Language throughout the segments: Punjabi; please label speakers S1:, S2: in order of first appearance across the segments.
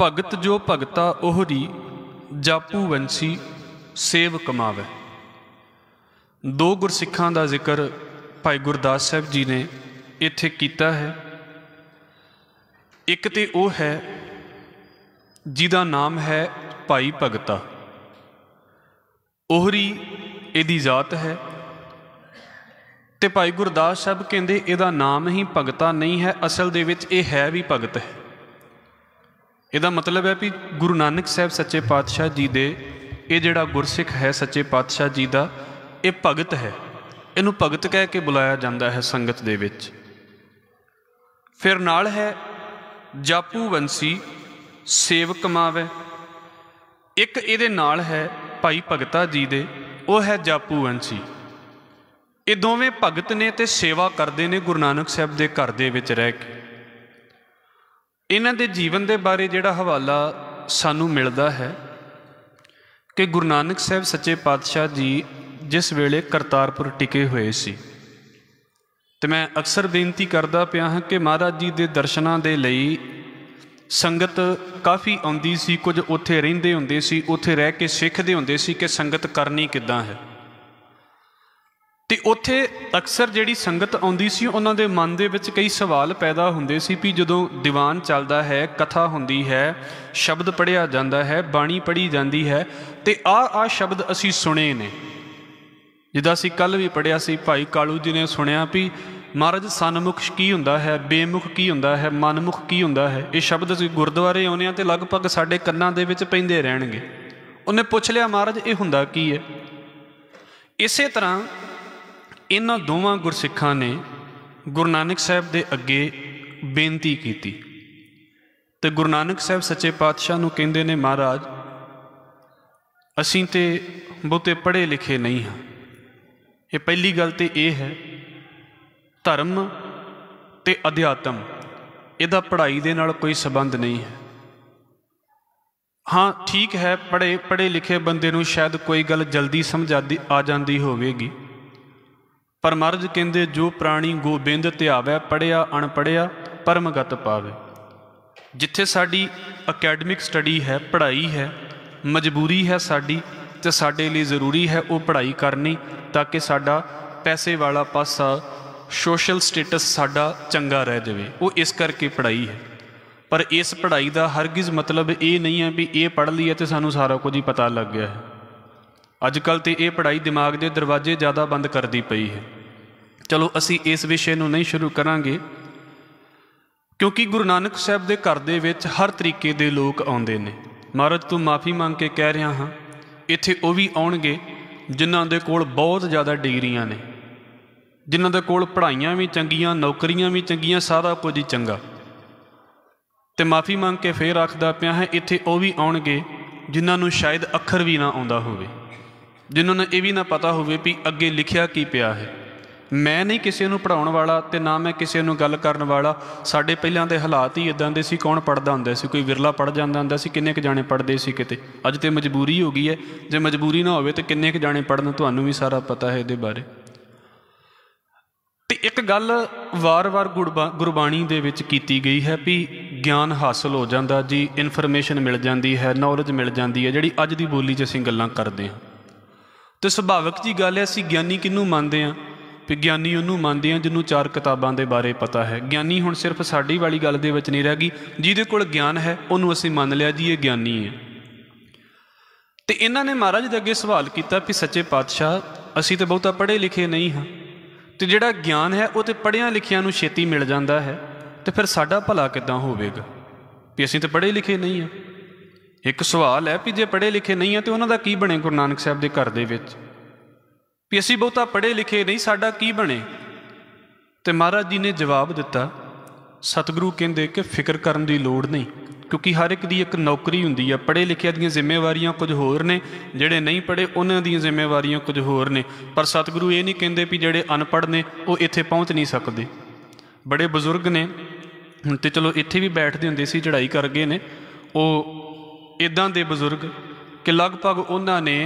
S1: ਭਗਤ ਜੋ ਭਗਤਾ ਰੀ ਜਾਪੂ ਵੰਸੀ ਸੇਵ ਕਮਾਵੇ ਦੋ ਗੁਰਸਿੱਖਾਂ ਦਾ ਜ਼ਿਕਰ ਭਾਈ ਗੁਰਦਾਸ ਸਾਹਿਬ ਜੀ ਨੇ ਇੱਥੇ ਕੀਤਾ ਹੈ ਇੱਕ ਤੇ ਉਹ ਹੈ ਜਿਹਦਾ ਨਾਮ ਹੈ ਭਾਈ ਭਗਤਾ ਉਹਰੀ ਇਹਦੀ ਜ਼ਾਤ ਹੈ ਤੇ ਭਾਈ ਗੁਰਦਾਸ ਸਾਹਿਬ ਕਹਿੰਦੇ ਇਹਦਾ ਨਾਮ ਹੀ ਭਗਤਾ ਨਹੀਂ ਹੈ ਅਸਲ ਦੇ ਵਿੱਚ ਇਹ ਹੈ ਵੀ ਭਗਤ ਹੈ ਇਹਦਾ ਮਤਲਬ ਹੈ ਵੀ ਗੁਰੂ ਨਾਨਕ ਸਾਹਿਬ ਸੱਚੇ ਪਾਤਸ਼ਾਹ ਜੀ ਦੇ ਇਹ ਜਿਹੜਾ ਗੁਰਸਿੱਖ ਹੈ ਸੱਚੇ ਪਾਤਸ਼ਾਹ ਜੀ ਦਾ ਇਹ ਭਗਤ ਹੈ ਇਹਨੂੰ ਭਗਤ ਕਹਿ ਕੇ ਬੁਲਾਇਆ ਜਾਂਦਾ ਹੈ ਸੰਗਤ ਦੇ ਵਿੱਚ ਫਿਰ ਨਾਲ ਹੈ ਜਾਪੂ ਵੰਸੀ ਸੇਵਕ ਮਾਵੇ ਇੱਕ ਇਹਦੇ ਨਾਲ ਹੈ ਭਾਈ ਭਗਤਾ ਜੀ ਦੇ ਉਹ ਹੈ ਜਾਪੂ ਵੰਸੀ ਇਹ ਦੋਵੇਂ ਭਗਤ ਨੇ ਤੇ ਸੇਵਾ ਕਰਦੇ ਨੇ ਗੁਰੂ ਨਾਨਕ ਸਾਹਿਬ ਦੇ ਘਰ ਦੇ ਵਿੱਚ ਰਹਿ ਕੇ ਇਹਨਾਂ ਦੇ ਜੀਵਨ ਦੇ ਬਾਰੇ ਜਿਹੜਾ ਹਵਾਲਾ ਸਾਨੂੰ ਮਿਲਦਾ ਹੈ ਕਿ ਗੁਰੂ ਨਾਨਕ ਸਾਹਿਬ ਸੱਚੇ ਪਾਤਸ਼ਾਹ ਜੀ ਜਿਸ ਵੇਲੇ ਕਰਤਾਰਪੁਰ ਟਿਕੇ ਹੋਏ ਸੀ ਤੇ ਮੈਂ ਅਕਸਰ ਬੇਨਤੀ ਕਰਦਾ ਪਿਆ ਹਾਂ ਕਿ ਮਹਾਰਾਜ ਜੀ ਦੇ ਦਰਸ਼ਨਾਂ ਦੇ ਲਈ ਸੰਗਤ ਕਾਫੀ ਆਉਂਦੀ ਸੀ ਕੁਝ ਉੱਥੇ ਰਹਿੰਦੇ ਹੁੰਦੇ ਸੀ ਉੱਥੇ ਰਹਿ ਕੇ ਸਿੱਖਦੇ ਹੁੰਦੇ ਸੀ ਕਿ ਸੰਗਤ ਕਰਨੀ ਕਿੱਦਾਂ ਹੈ ਤੇ ਉੱਥੇ ਅਕਸਰ ਜਿਹੜੀ ਸੰਗਤ ਆਉਂਦੀ ਸੀ ਉਹਨਾਂ ਦੇ ਮਨ ਦੇ ਵਿੱਚ ਕਈ ਸਵਾਲ ਪੈਦਾ ਹੁੰਦੇ ਸੀ ਵੀ ਜਦੋਂ ਦੀਵਾਨ ਚੱਲਦਾ ਹੈ ਕਥਾ ਹੁੰਦੀ ਹੈ ਸ਼ਬਦ ਪੜਿਆ ਜਾਂਦਾ ਹੈ ਬਾਣੀ ਪੜੀ ਜਾਂਦੀ ਹੈ ਤੇ ਆ ਆ ਸ਼ਬਦ ਅਸੀਂ ਸੁਣੇ ਨੇ ਜਿੱਦਾਂ ਅਸੀਂ ਕੱਲ ਵੀ ਪੜਿਆ ਸੀ ਭਾਈ ਕਾਲੂ ਜੀ ਨੇ ਸੁਣਿਆ ਵੀ ਮਹਾਰਾਜ ਸਨਮੁਖ ਕੀ ਹੁੰਦਾ ਹੈ ਬੇਮੁਖ ਕੀ ਹੁੰਦਾ ਹੈ ਮਨਮੁਖ ਕੀ ਹੁੰਦਾ ਹੈ ਇਹ ਸ਼ਬਦ ਅਸੀਂ ਗੁਰਦੁਆਰੇ ਆਉਂਦੇ ਆ ਤੇ ਲਗਭਗ ਸਾਡੇ ਕੰਨਾਂ ਦੇ ਵਿੱਚ ਪੈਂਦੇ ਰਹਿਣਗੇ ਉਹਨੇ ਪੁੱਛ ਲਿਆ ਮਹਾਰਾਜ ਇਹ ਹੁੰਦਾ ਕੀ ਹੈ ਇਸੇ ਤਰ੍ਹਾਂ ਇਹਨਾਂ ਦੋਵਾਂ ਗੁਰਸਿੱਖਾਂ ਨੇ ਗੁਰੂ ਨਾਨਕ ਸਾਹਿਬ ਦੇ ਅੱਗੇ ਬੇਨਤੀ ਕੀਤੀ ਤੇ ਗੁਰੂ ਨਾਨਕ ਸਾਹਿਬ ਸੱਚੇ ਪਾਤਸ਼ਾਹ ਨੂੰ ਕਹਿੰਦੇ ਨੇ ਮਹਾਰਾਜ ਅਸੀਂ ਤੇ ਬਹੁਤੇ ਪੜ੍ਹੇ ਲਿਖੇ ਨਹੀਂ ਹਾਂ ਇਹ ਪਹਿਲੀ ਗੱਲ ਤੇ ਇਹ ਹੈ ਧਰਮ ਤੇ ਅਧਿਆਤਮ ਇਹਦਾ ਪੜ੍ਹਾਈ ਦੇ ਨਾਲ ਕੋਈ ਸਬੰਧ ਨਹੀਂ ਹੈ ਹਾਂ ਠੀਕ ਹੈ ਪੜ੍ਹੇ ਪੜ੍ਹੇ ਲਿਖੇ ਬੰਦੇ ਨੂੰ ਸ਼ਾਇਦ ਕੋਈ ਗੱਲ ਜਲਦੀ ਸਮਝ ਆ ਜਾਂਦੀ ਹੋਵੇਗੀ ਪਰ ਮਰਜ ਕਹਿੰਦੇ ਜੋ ਪ੍ਰਾਣੀ ਗੋਬਿੰਦ ਧਿਆਵੈ ਪੜਿਆ ਅਣਪੜਿਆ ਪਰਮਗਤ ਪਾਵੇ ਜਿੱਥੇ ਸਾਡੀ ਅਕੈਡਮਿਕ ਸਟੱਡੀ ਹੈ ਪੜ੍ਹਾਈ ਹੈ ਮਜਬੂਰੀ ਹੈ ਸਾਡੀ ਤੇ ਸਾਡੇ ਲਈ ਜ਼ਰੂਰੀ ਹੈ ਉਹ ਪੜ੍ਹਾਈ ਕਰਨੀ ਤਾਂ ਕਿ ਸਾਡਾ ਪੈਸੇ ਵਾਲਾ ਪਾਸਾ ਸੋਸ਼ਲ ਸਟੇਟਸ ਸਾਡਾ ਚੰਗਾ ਰਹਿ ਜਾਵੇ ਉਹ ਇਸ ਕਰਕੇ ਪੜ੍ਹਾਈ ਹੈ ਪਰ ਇਸ ਪੜ੍ਹਾਈ ਦਾ ਹਰਗਿਜ਼ ਮਤਲਬ ਇਹ ਨਹੀਂ ਹੈ ਵੀ ਇਹ ਪੜ੍ਹ ਲਈਏ ਤੇ ਸਾਨੂੰ ਸਾਰਾ ਕੁਝ ਹੀ ਪਤਾ ਲੱਗ ਗਿਆ ਹੈ ਅੱਜ ਕੱਲ ਤੇ ਇਹ ਪੜ੍ਹਾਈ ਦਿਮਾਗ ਦੇ ਦਰਵਾਜ਼ੇ ਜ਼ਿਆਦਾ ਬੰਦ ਕਰਦੀ ਪਈ ਹੈ ਚਲੋ ਅਸੀਂ ਇਸ ਵਿਸ਼ੇ ਨੂੰ ਨਹੀਂ ਸ਼ੁਰੂ ਕਰਾਂਗੇ ਕਿਉਂਕਿ ਗੁਰੂ ਨਾਨਕ ਸਾਹਿਬ ਦੇ ਘਰ ਦੇ ਵਿੱਚ ਹਰ ਤਰੀਕੇ ਦੇ ਲੋਕ ਆਉਂਦੇ ਨੇ ਮਹਾਰਾਜ ਤੋਂ ਮਾਫੀ ਮੰਗ ਕੇ ਕਹਿ ਰਿਹਾ ਹਾਂ ਇੱਥੇ ਉਹ ਵੀ ਆਉਣਗੇ ਜਿਨ੍ਹਾਂ ਦੇ ਕੋਲ ਬਹੁਤ ਜ਼ਿਆਦਾ ਡਿਗਰੀਆਂ ਨੇ ਜਿਨ੍ਹਾਂ ਦੇ ਕੋਲ ਪੜ੍ਹਾਈਆਂ ਵੀ ਚੰਗੀਆਂ ਨੌਕਰੀਆਂ ਵੀ ਚੰਗੀਆਂ ਸਾਰਾ ਕੁਝ ਹੀ ਚੰਗਾ ਤੇ ਮਾਫੀ ਮੰਗ ਕੇ ਫੇਰ ਆਖਦਾ ਪਿਆ ਹੈ ਇੱਥੇ ਉਹ ਵੀ ਆਉਣਗੇ ਜਿਨ੍ਹਾਂ ਨੂੰ ਸ਼ਾਇਦ ਅੱਖਰ ਵੀ ਨਾ ਆਉਂਦਾ ਹੋਵੇ ਜਿਨ੍ਹਾਂ ਨੂੰ ਇਹ ਵੀ ਨਾ ਪਤਾ ਹੋਵੇ ਵੀ ਅੱਗੇ ਲਿਖਿਆ ਕੀ ਪਿਆ ਹੈ ਮੈਂ ਨਹੀਂ ਕਿਸੇ ਨੂੰ ਪੜਾਉਣ ਵਾਲਾ ਤੇ ਨਾ ਮੈਂ ਕਿਸੇ ਨੂੰ ਗੱਲ ਕਰਨ ਵਾਲਾ ਸਾਡੇ ਪਹਿਲਾਂ ਦੇ ਹਾਲਾਤ ਹੀ ਇਦਾਂ ਦੇ ਸੀ ਕੌਣ ਪੜਦਾ ਹੁੰਦਾ ਸੀ ਕੋਈ ਵਿਰਲਾ ਪੜ ਜਾਂਦਾ ਹੁੰਦਾ ਸੀ ਕਿੰਨੇ ਕ ਜਾਣੇ ਪੜਦੇ ਸੀ ਕਿਤੇ ਅੱਜ ਤੇ ਮਜਬੂਰੀ ਹੋ ਗਈ ਹੈ ਜੇ ਮਜਬੂਰੀ ਨਾ ਹੋਵੇ ਤੇ ਕਿੰਨੇ ਕ ਜਾਣੇ ਪੜਨ ਤੁਹਾਨੂੰ ਵੀ ਸਾਰਾ ਪਤਾ ਹੈ ਇਹਦੇ ਬਾਰੇ ਤੇ ਇੱਕ ਗੱਲ ਵਾਰ-ਵਾਰ ਗੁਰਬਾਣੀ ਦੇ ਵਿੱਚ ਕੀਤੀ ਗਈ ਹੈ ਵੀ ਗਿਆਨ ਹਾਸਲ ਹੋ ਜਾਂਦਾ ਜੀ ਇਨਫੋਰਮੇਸ਼ਨ ਮਿਲ ਜਾਂਦੀ ਹੈ ਨੌਲੇਜ ਮਿਲ ਜਾਂਦੀ ਹੈ ਜਿਹੜੀ ਅੱਜ ਦੀ ਬੋਲੀ 'ਚ ਅਸੀਂ ਗੱਲਾਂ ਕਰਦੇ ਹਾਂ ਤੇ ਸੁਭਾਵਿਕ ਜੀ ਗੱਲ ਹੈ ਅਸੀਂ ਗਿਆਨੀ ਕਿੰਨੂੰ ਮੰਨਦੇ ਆਂ ਵਿਗਿਆਨੀ ਗਿਆਨੀ ਉਹਨੂੰ ਮੰਨਦੇ ਆ ਜਿਹਨੂੰ ਚਾਰ ਕਿਤਾਬਾਂ ਦੇ ਬਾਰੇ ਪਤਾ ਹੈ ਗਿਆਨੀ ਹੁਣ ਸਿਰਫ ਸਾਡੀ ਵਾਲੀ ਗੱਲ ਦੇ ਵਿੱਚ ਨਹੀਂ ਰਹਿ ਗਈ ਜਿਹਦੇ ਕੋਲ ਗਿਆਨ ਹੈ ਉਹਨੂੰ ਅਸੀਂ ਮੰਨ ਲਿਆ ਜੀ ਇਹ ਗਿਆਨੀ ਹੈ ਤੇ ਇਹਨਾਂ ਨੇ ਮਹਾਰਾਜ ਦੇ ਅੱਗੇ ਸਵਾਲ ਕੀਤਾ ਕਿ ਸੱਚੇ ਪਾਤਸ਼ਾਹ ਅਸੀਂ ਤੇ ਬਹੁਤਾ ਪੜ੍ਹੇ ਲਿਖੇ ਨਹੀਂ ਹਾਂ ਤੇ ਜਿਹੜਾ ਗਿਆਨ ਹੈ ਉਹ ਤੇ ਪੜ੍ਹਿਆਂ ਲਿਖਿਆਂ ਨੂੰ ਛੇਤੀ ਮਿਲ ਜਾਂਦਾ ਹੈ ਤੇ ਫਿਰ ਸਾਡਾ ਭਲਾ ਕਿਦਾਂ ਹੋਵੇਗਾ ਵੀ ਅਸੀਂ ਤੇ ਪੜ੍ਹੇ ਲਿਖੇ ਨਹੀਂ ਹਾਂ ਇੱਕ ਸਵਾਲ ਹੈ ਵੀ ਜੇ ਪੜ੍ਹੇ ਲਿਖੇ ਨਹੀਂ ਹਾਂ ਤੇ ਉਹਨਾਂ ਦਾ ਕੀ ਬਣੇ ਗੁਰੂ ਨਾਨਕ ਸਾਹਿਬ ਦੇ ਘਰ ਦੇ ਵਿੱਚ ਵੀ ਅਸੀਂ ਬਹੁਤਾ ਪੜ੍ਹੇ ਲਿਖੇ ਨਹੀਂ ਸਾਡਾ ਕੀ ਬਣੇ ਤੇ ਮਹਾਰਾਜ ਜੀ ਨੇ ਜਵਾਬ ਦਿੱਤਾ ਸਤਿਗੁਰੂ ਕਹਿੰਦੇ ਕਿ ਫਿਕਰ ਕਰਨ ਦੀ ਲੋੜ ਨਹੀਂ ਕਿਉਂਕਿ ਹਰ ਇੱਕ ਦੀ ਇੱਕ ਨੌਕਰੀ ਹੁੰਦੀ ਆ ਪੜ੍ਹੇ ਲਿਖਿਆ ਦੀਆਂ ਜ਼ਿੰਮੇਵਾਰੀਆਂ ਕੁਝ ਹੋਰ ਨੇ ਜਿਹੜੇ ਨਹੀਂ ਪੜ੍ਹੇ ਉਹਨਾਂ ਦੀਆਂ ਜ਼ਿੰਮੇਵਾਰੀਆਂ ਕੁਝ ਹੋਰ ਨੇ ਪਰ ਸਤਿਗੁਰੂ ਇਹ ਨਹੀਂ ਕਹਿੰਦੇ ਵੀ ਜਿਹੜੇ ਅਨਪੜ੍ਹ ਨੇ ਉਹ ਇੱਥੇ ਪਹੁੰਚ ਨਹੀਂ ਸਕਦੇ ਬੜੇ ਬਜ਼ੁਰਗ ਨੇ ਹੁਣ ਤੇ ਚਲੋ ਇੱਥੇ ਵੀ ਬੈਠਦੇ ਹੁੰਦੇ ਸੀ ਚੜ੍ਹਾਈ ਕਰ ਗਏ ਨੇ ਉਹ ਇਦਾਂ ਦੇ ਬਜ਼ੁਰਗ ਕਿ ਲਗਭਗ ਉਹਨਾਂ ਨੇ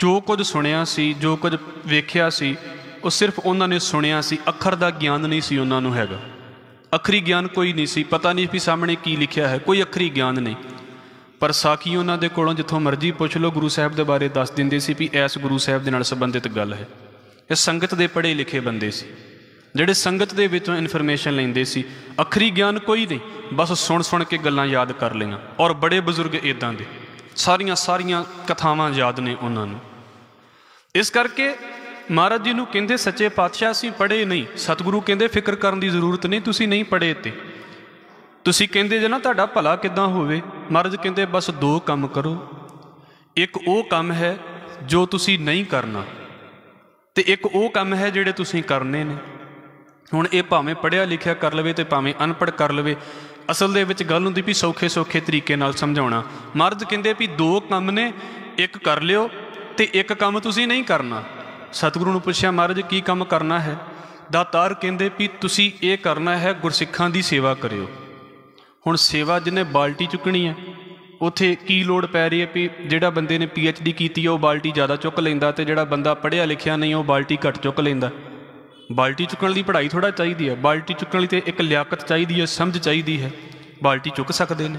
S1: ਜੋ ਕੁਝ ਸੁਣਿਆ ਸੀ ਜੋ ਕੁਝ ਵੇਖਿਆ ਸੀ ਉਹ ਸਿਰਫ ਉਹਨਾਂ ਨੇ ਸੁਣਿਆ ਸੀ ਅੱਖਰ ਦਾ ਗਿਆਨ ਨਹੀਂ ਸੀ ਉਹਨਾਂ ਨੂੰ ਹੈਗਾ ਅਖਰੀ ਗਿਆਨ ਕੋਈ ਨਹੀਂ ਸੀ ਪਤਾ ਨਹੀਂ ਵੀ ਸਾਹਮਣੇ ਕੀ ਲਿਖਿਆ ਹੈ ਕੋਈ ਅਖਰੀ ਗਿਆਨ ਨਹੀਂ ਪਰ ਸਾਖੀ ਉਹਨਾਂ ਦੇ ਕੋਲੋਂ ਜਿੱਥੋਂ ਮਰਜ਼ੀ ਪੁੱਛ ਲਓ ਗੁਰੂ ਸਾਹਿਬ ਦੇ ਬਾਰੇ ਦੱਸ ਦਿੰਦੇ ਸੀ ਵੀ ਐਸ ਗੁਰੂ ਸਾਹਿਬ ਦੇ ਨਾਲ ਸੰਬੰਧਿਤ ਗੱਲ ਹੈ ਇਹ ਸੰਗਤ ਦੇ ਪੜ੍ਹੇ ਲਿਖੇ ਬੰਦੇ ਸੀ ਜਿਹੜੇ ਸੰਗਤ ਦੇ ਵਿੱਚੋਂ ਇਨਫੋਰਮੇਸ਼ਨ ਲੈਂਦੇ ਸੀ ਅਖਰੀ ਗਿਆਨ ਕੋਈ ਨਹੀਂ ਬਸ ਸੁਣ ਸੁਣ ਕੇ ਗੱਲਾਂ ਯਾਦ ਕਰ ਲਈਆਂ ਔਰ ਬੜੇ ਬਜ਼ੁਰਗ ਇਦਾਂ ਦੇ ਸਾਰੀਆਂ ਸਾਰੀਆਂ ਕਥਾਵਾਂ ਯਾਦ ਨੇ ਉਹਨਾਂ ਨੂੰ ਇਸ ਕਰਕੇ ਮਹਾਰਾਜ ਜੀ ਨੂੰ ਕਹਿੰਦੇ ਸੱਚੇ ਪਾਤਸ਼ਾਹ ਅਸੀਂ ਪੜ੍ਹੇ ਨਹੀਂ ਸਤਿਗੁਰੂ ਕਹਿੰਦੇ ਫਿਕਰ ਕਰਨ ਦੀ ਜ਼ਰੂਰਤ ਨਹੀਂ ਤੁਸੀਂ ਨਹੀਂ ਪੜ੍ਹੇ ਤੇ ਤੁਸੀਂ ਕਹਿੰਦੇ ਜੇ ਨਾ ਤੁਹਾਡਾ ਭਲਾ ਕਿਦਾਂ ਹੋਵੇ ਮਹਾਰਾਜ ਕਹਿੰਦੇ ਬਸ ਦੋ ਕੰਮ ਕਰੋ ਇੱਕ ਉਹ ਕੰਮ ਹੈ ਜੋ ਤੁਸੀਂ ਨਹੀਂ ਕਰਨਾ ਤੇ ਇੱਕ ਉਹ ਕੰਮ ਹੈ ਜਿਹੜੇ ਤੁਸੀਂ ਕਰਨੇ ਨੇ ਹੁਣ ਇਹ ਭਾਵੇਂ ਪੜਿਆ ਲਿਖਿਆ ਕਰ ਲਵੇ ਤੇ ਭਾਵੇਂ ਅਨਪੜ ਕਰ ਲਵੇ ਅਸਲ ਦੇ ਵਿੱਚ ਗੱਲ ਹੁੰਦੀ ਵੀ ਸੌਖੇ ਸੌਖੇ ਤਰੀਕੇ ਨਾਲ ਸਮਝਾਉਣਾ ਮਰਦ ਕਹਿੰਦੇ ਵੀ ਦੋ ਕੰਮ ਨੇ ਇੱਕ ਕਰ ਲਿਓ ਤੇ ਇੱਕ ਕੰਮ ਤੁਸੀਂ ਨਹੀਂ ਕਰਨਾ ਸਤਿਗੁਰੂ ਨੂੰ ਪੁੱਛਿਆ ਮਹਾਰਾਜ ਕੀ ਕੰਮ ਕਰਨਾ ਹੈ ਦਾਤਾਰ ਕਹਿੰਦੇ ਵੀ ਤੁਸੀਂ ਇਹ ਕਰਨਾ ਹੈ ਗੁਰਸਿੱਖਾਂ ਦੀ ਸੇਵਾ ਕਰਿਓ ਹੁਣ ਸੇਵਾ ਜਿਹਨੇ ਬਾਲਟੀ ਚੁੱਕਣੀ ਹੈ ਉਥੇ ਕੀ ਲੋਡ ਪੈ ਰਹੀ ਹੈ ਵੀ ਜਿਹੜਾ ਬੰਦੇ ਨੇ ਪੀਐਚਡੀ ਕੀਤੀ ਹੈ ਉਹ ਬਾਲਟੀ ਜ਼ਿਆਦਾ ਚੁੱਕ ਲੈਂਦਾ ਤੇ ਜਿਹੜਾ ਬੰਦਾ ਪੜ੍ਹਿਆ ਲਿਖਿਆ ਨਹੀਂ ਉਹ ਬਾਲਟੀ ਘੱਟ ਚੁੱਕ ਲੈਂਦਾ ਬਾਲਟੀ ਚੁੱਕਣ ਲਈ ਪੜ੍ਹਾਈ ਥੋੜਾ ਚਾਹੀਦੀ ਹੈ ਬਾਲਟੀ ਚੁੱਕਣ ਲਈ ਤੇ ਇੱਕ ਲਿਆਕਤ ਚਾਹੀਦੀ ਹੈ ਸਮਝ ਚਾਹੀਦੀ ਹੈ ਬਾਲਟੀ ਚੁੱਕ ਸਕਦੇ ਨੇ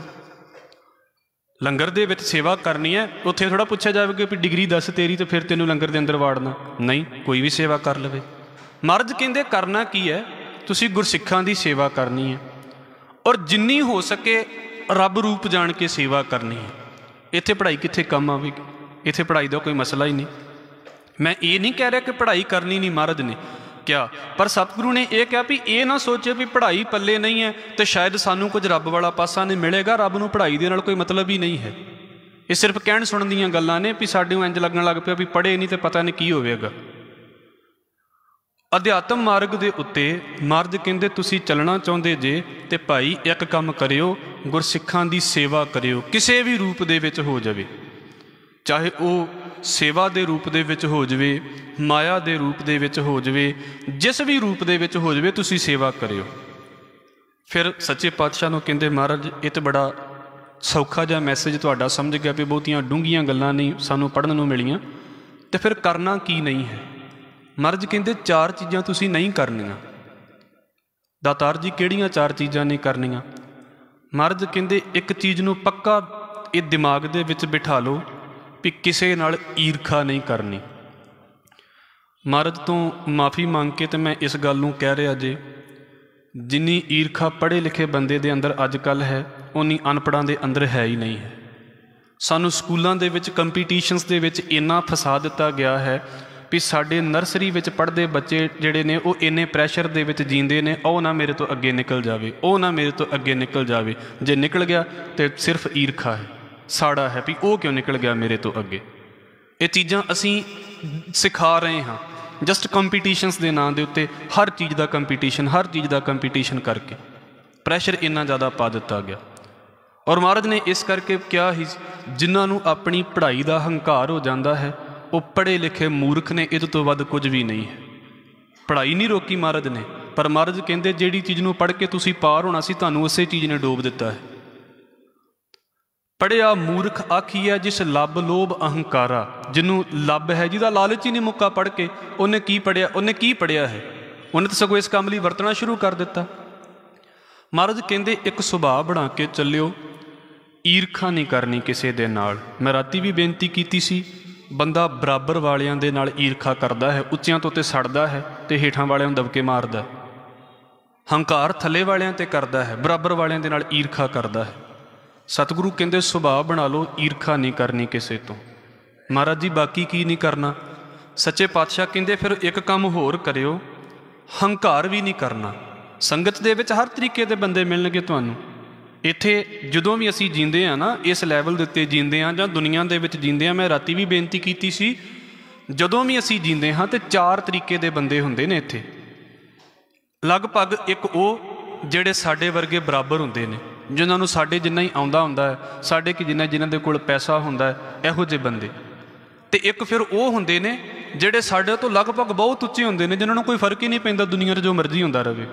S1: ਲੰਗਰ ਦੇ ਵਿੱਚ ਸੇਵਾ ਕਰਨੀ ਹੈ ਉੱਥੇ ਥੋੜਾ ਪੁੱਛਿਆ ਜਾਵੇਗਾ ਕਿ ਡਿਗਰੀ ਦੱਸ ਤੇਰੀ ਤੇ ਫਿਰ ਤੈਨੂੰ ਲੰਗਰ ਦੇ ਅੰਦਰ ਵਾੜਨਾ ਨਹੀਂ ਕੋਈ ਵੀ ਸੇਵਾ ਕਰ ਲਵੇ ਮਰਜ ਕਹਿੰਦੇ ਕਰਨਾ ਕੀ ਹੈ ਤੁਸੀਂ ਗੁਰਸਿੱਖਾਂ ਦੀ ਸੇਵਾ ਕਰਨੀ ਹੈ ਔਰ ਜਿੰਨੀ ਹੋ ਸਕੇ ਰੱਬ ਰੂਪ ਜਾਣ ਕੇ ਸੇਵਾ ਕਰਨੀ ਹੈ ਇੱਥੇ ਪੜ੍ਹਾਈ ਕਿੱਥੇ ਕੰਮ ਆਵੇਗੀ ਇੱਥੇ ਪੜ੍ਹਾਈ ਦਾ ਕੋਈ ਮਸਲਾ ਹੀ ਨਹੀਂ ਮੈਂ ਇਹ ਨਹੀਂ ਕਹਿ ਰਿਹਾ ਕਿ ਪੜ੍ਹਾਈ ਕਰਨੀ ਨਹੀਂ ਮਹਾਰਜ ਨੇ ਚੁੱਕਿਆ ਪਰ ਸਤਿਗੁਰੂ ਨੇ ਇਹ ਕਿਹਾ ਵੀ ਇਹ ਨਾ ਸੋਚੇ ਵੀ ਪੜ੍ਹਾਈ ਪੱਲੇ ਨਹੀਂ ਹੈ ਤੇ ਸ਼ਾਇਦ ਸਾਨੂੰ ਕੁਝ ਰੱਬ ਵਾਲਾ ਪਾਸਾ ਨਹੀਂ ਮਿਲੇਗਾ ਰੱਬ ਨੂੰ ਪੜ੍ਹਾਈ ਦੇ ਨਾਲ ਕੋਈ ਮਤਲਬ ਹੀ ਨਹੀਂ ਹੈ ਇਹ ਸਿਰਫ ਕਹਿਣ ਸੁਣਨ ਦੀਆਂ ਗੱਲਾਂ ਨੇ ਵੀ ਸਾਡੇ ਨੂੰ ਇੰਜ ਲੱਗਣ ਲੱਗ ਪਿਆ ਵੀ ਪੜ੍ਹੇ ਨਹੀਂ ਤੇ ਪਤਾ ਨਹੀਂ ਕੀ ਹੋਵੇਗਾ ਅਧਿਆਤਮ ਮਾਰਗ ਦੇ ਉੱਤੇ ਮਰਦ ਕਹਿੰਦੇ ਤੁਸੀਂ ਚੱਲਣਾ ਚਾਹੁੰਦੇ ਜੇ ਤੇ ਭਾਈ ਇੱਕ ਕੰਮ ਕਰਿਓ ਗੁਰਸਿੱਖਾਂ ਦੀ ਸੇਵਾ ਕਰਿਓ ਕਿਸੇ ਵੀ ਰੂਪ ਦੇ ਵਿੱਚ ਹੋ ਜਾਵੇ ਚਾਹੇ ਉਹ ਸੇਵਾ ਦੇ ਰੂਪ ਦੇ ਵਿੱਚ ਹੋ ਜਾਵੇ ਮਾਇਆ ਦੇ ਰੂਪ ਦੇ ਵਿੱਚ ਹੋ ਜਾਵੇ ਜਿਸ ਵੀ ਰੂਪ ਦੇ ਵਿੱਚ ਹੋ ਜਾਵੇ ਤੁਸੀਂ ਸੇਵਾ ਕਰਿਓ ਫਿਰ ਸੱਚੇ ਪਾਤਸ਼ਾਹ ਨੂੰ ਕਹਿੰਦੇ ਮਹਾਰਾਜ ਇਹ ਤੇ ਬੜਾ ਸੌਖਾ ਜਿਹਾ ਮੈਸੇਜ ਤੁਹਾਡਾ ਸਮਝ ਗਿਆ ਵੀ ਬਹੁਤੀਆਂ ਡੂੰਗੀਆਂ ਗੱਲਾਂ ਨਹੀਂ ਸਾਨੂੰ ਪੜਨ ਨੂੰ ਮਿਲੀਆਂ ਤੇ ਫਿਰ ਕਰਨਾ ਕੀ ਨਹੀਂ ਹੈ ਮਹਾਰਾਜ ਕਹਿੰਦੇ ਚਾਰ ਚੀਜ਼ਾਂ ਤੁਸੀਂ ਨਹੀਂ ਕਰਨੀਆਂ ਦਾਤਾਰ ਜੀ ਕਿਹੜੀਆਂ ਚਾਰ ਚੀਜ਼ਾਂ ਨਹੀਂ ਕਰਨੀਆਂ ਮਹਾਰਾਜ ਕਹਿੰਦੇ ਇੱਕ ਚੀਜ਼ ਨੂੰ ਪੱਕਾ ਇਹ ਦਿਮਾਗ ਦੇ ਵਿੱਚ ਬਿਠਾ ਲਓ ਵੀ ਕਿਸੇ ਨਾਲ ਈਰਖਾ ਨਹੀਂ ਕਰਨੀ ਮਰਦ ਤੋਂ ਮਾਫੀ ਮੰਗ ਕੇ ਤੇ ਮੈਂ ਇਸ ਗੱਲ ਨੂੰ ਕਹਿ ਰਿਹਾ ਜੇ ਜਿੰਨੀ ਈਰਖਾ ਪੜ੍ਹੇ ਲਿਖੇ ਬੰਦੇ ਦੇ ਅੰਦਰ ਅੱਜ ਕੱਲ ਹੈ ਉਨੀ ਅਨਪੜਾਂ ਦੇ ਅੰਦਰ ਹੈ ਹੀ ਨਹੀਂ ਹੈ ਸਾਨੂੰ ਸਕੂਲਾਂ ਦੇ ਵਿੱਚ ਕੰਪੀਟੀਸ਼ਨਸ ਦੇ ਵਿੱਚ ਇੰਨਾ ਫਸਾ ਦਿੱਤਾ ਗਿਆ ਹੈ ਵੀ ਸਾਡੇ ਨਰਸਰੀ ਵਿੱਚ ਪੜ੍ਹਦੇ ਬੱਚੇ ਜਿਹੜੇ ਨੇ ਉਹ ਇੰਨੇ ਪ੍ਰੈਸ਼ਰ ਦੇ ਵਿੱਚ ਜੀਂਦੇ ਨੇ ਉਹ ਨਾ ਮੇਰੇ ਤੋਂ ਅੱਗੇ ਨਿਕਲ ਜਾਵੇ ਉਹ ਨਾ ਮੇਰੇ ਤੋਂ ਅੱਗੇ ਨਿਕਲ ਜਾਵੇ ਜੇ ਨਿਕਲ ਗਿਆ ਤੇ ਸਿਰਫ ਈਰਖਾ ਹੈ ਸਾੜਾ ਹੈ ਵੀ ਉਹ ਕਿਉਂ ਨਿਕਲ ਗਿਆ ਮੇਰੇ ਤੋਂ ਅੱਗੇ ਇਹ ਚੀਜ਼ਾਂ ਅਸੀਂ ਸਿਖਾ ਰਹੇ ਹਾਂ ਜਸਟ ਕੰਪੀਟੀਸ਼ਨਸ ਦੇ ਨਾਂ ਦੇ ਉੱਤੇ ਹਰ ਚੀਜ਼ ਦਾ ਕੰਪੀਟੀਸ਼ਨ ਹਰ ਚੀਜ਼ ਦਾ ਕੰਪੀਟੀਸ਼ਨ ਕਰਕੇ ਪ੍ਰੈਸ਼ਰ ਇੰਨਾ ਜ਼ਿਆਦਾ ਪਾ ਦਿੱਤਾ ਗਿਆ ਔਰ ਮਹਾਰਾਜ ਨੇ ਇਸ ਕਰਕੇ ਕਿਹਾ ਹੀ ਜਿਨ੍ਹਾਂ ਨੂੰ ਆਪਣੀ ਪੜ੍ਹਾਈ ਦਾ ਹੰਕਾਰ ਹੋ ਜਾਂਦਾ ਹੈ ਉਹ ਪੜ੍ਹੇ ਲਿਖੇ ਮੂਰਖ ਨੇ ਇਹ ਤੋਂ ਵੱਧ ਕੁਝ ਵੀ ਨਹੀਂ ਹੈ ਪੜ੍ਹਾਈ ਨਹੀਂ ਰੋਕੀ ਮਹਾਰਾਜ ਨੇ ਪਰ ਮਹਾਰਾਜ ਕਹਿੰਦੇ ਜਿਹੜੀ ਚੀਜ਼ ਨੂੰ ਪੜ੍ਹ ਕੇ ਤੁਸੀਂ ਪਾਰ ਹੋਣਾ ਸੀ ਤੁਹਾਨੂੰ ਉਸੇ ਚੀਜ਼ ਨੇ ਡੋਬ ਦਿੱਤਾ ਹੈ ਪੜਿਆ ਮੂਰਖ ਆਖੀ ਹੈ ਜਿਸ ਲੱਭ ਲੋਭ ਅਹੰਕਾਰਾ ਜਿਹਨੂੰ ਲੱਭ ਹੈ ਜਿਹਦਾ ਲਾਲਚ ਹੀ ਨਹੀਂ ਮੁੱਕਾ ਪੜ ਕੇ ਉਹਨੇ ਕੀ ਪੜਿਆ ਉਹਨੇ ਕੀ ਪੜਿਆ ਹੈ ਉਹਨੇ ਤਾਂ ਸਗੋਂ ਇਸ ਕੰਮ ਲਈ ਵਰਤਣਾ ਸ਼ੁਰੂ ਕਰ ਦਿੱਤਾ ਮਹਾਰਾਜ ਕਹਿੰਦੇ ਇੱਕ ਸੁਭਾਅ ਬਣਾ ਕੇ ਚੱਲਿਓ ਈਰਖਾ ਨਹੀਂ ਕਰਨੀ ਕਿਸੇ ਦੇ ਨਾਲ ਮੈਂ ਰਾਤੀ ਵੀ ਬੇਨਤੀ ਕੀਤੀ ਸੀ ਬੰਦਾ ਬਰਾਬਰ ਵਾਲਿਆਂ ਦੇ ਨਾਲ ਈਰਖਾ ਕਰਦਾ ਹੈ ਉੱਚਿਆਂ ਤੋਂ ਤੇ ਸੜਦਾ ਹੈ ਤੇ ਹੇਠਾਂ ਵਾਲਿਆਂ ਨੂੰ ਦਬਕੇ ਮਾਰਦਾ ਹੰਕਾਰ ਥੱਲੇ ਵਾਲਿਆਂ ਤੇ ਕਰਦਾ ਹੈ ਬਰਾਬਰ ਵਾਲਿਆਂ ਦੇ ਨਾਲ ਈਰਖਾ ਕਰਦਾ ਹੈ ਸਤਿਗੁਰੂ ਕਹਿੰਦੇ ਸੁਭਾਅ ਬਣਾ ਲਓ ਈਰਖਾ ਨਹੀਂ ਕਰਨੀ ਕਿਸੇ ਤੋਂ ਮਹਾਰਾਜ ਜੀ ਬਾਕੀ ਕੀ ਨਹੀਂ ਕਰਨਾ ਸੱਚੇ ਪਾਤਸ਼ਾਹ ਕਹਿੰਦੇ ਫਿਰ ਇੱਕ ਕੰਮ ਹੋਰ ਕਰਿਓ ਹੰਕਾਰ ਵੀ ਨਹੀਂ ਕਰਨਾ ਸੰਗਤ ਦੇ ਵਿੱਚ ਹਰ ਤਰੀਕੇ ਦੇ ਬੰਦੇ ਮਿਲਣਗੇ ਤੁਹਾਨੂੰ ਇੱਥੇ ਜਦੋਂ ਵੀ ਅਸੀਂ ਜੀਂਦੇ ਆ ਨਾ ਇਸ ਲੈਵਲ ਦੇ ਉੱਤੇ ਜੀਂਦੇ ਆ ਜਾਂ ਦੁਨੀਆ ਦੇ ਵਿੱਚ ਜੀਂਦੇ ਆ ਮੈਂ ਰਾਤੀ ਵੀ ਬੇਨਤੀ ਕੀਤੀ ਸੀ ਜਦੋਂ ਵੀ ਅਸੀਂ ਜੀਂਦੇ ਹਾਂ ਤੇ ਚਾਰ ਤਰੀਕੇ ਦੇ ਬੰਦੇ ਹੁੰਦੇ ਨੇ ਇੱਥੇ ਲਗਭਗ ਇੱਕ ਉਹ ਜਿਹੜੇ ਸਾਡੇ ਵਰਗੇ ਬਰਾਬਰ ਹੁੰਦੇ ਨੇ ਜਿਨ੍ਹਾਂ ਨੂੰ ਸਾਡੇ ਜਿੰਨਾ ਹੀ ਆਉਂਦਾ ਹੁੰਦਾ ਹੈ ਸਾਡੇ ਕਿ ਜਿੰਨਾ ਜਿਨ੍ਹਾਂ ਦੇ ਕੋਲ ਪੈਸਾ ਹੁੰਦਾ ਹੈ ਇਹੋ ਜਿਹੇ ਬੰਦੇ ਤੇ ਇੱਕ ਫਿਰ ਉਹ ਹੁੰਦੇ ਨੇ ਜਿਹੜੇ ਸਾਡੇ ਤੋਂ ਲਗਭਗ ਬਹੁਤ ਉੱਚੇ ਹੁੰਦੇ ਨੇ ਜਿਨ੍ਹਾਂ ਨੂੰ ਕੋਈ ਫਰਕ ਹੀ ਨਹੀਂ ਪੈਂਦਾ ਦੁਨੀਆ 'ਚ ਜੋ ਮਰਜ਼ੀ ਹੁੰਦਾ ਰਹੇ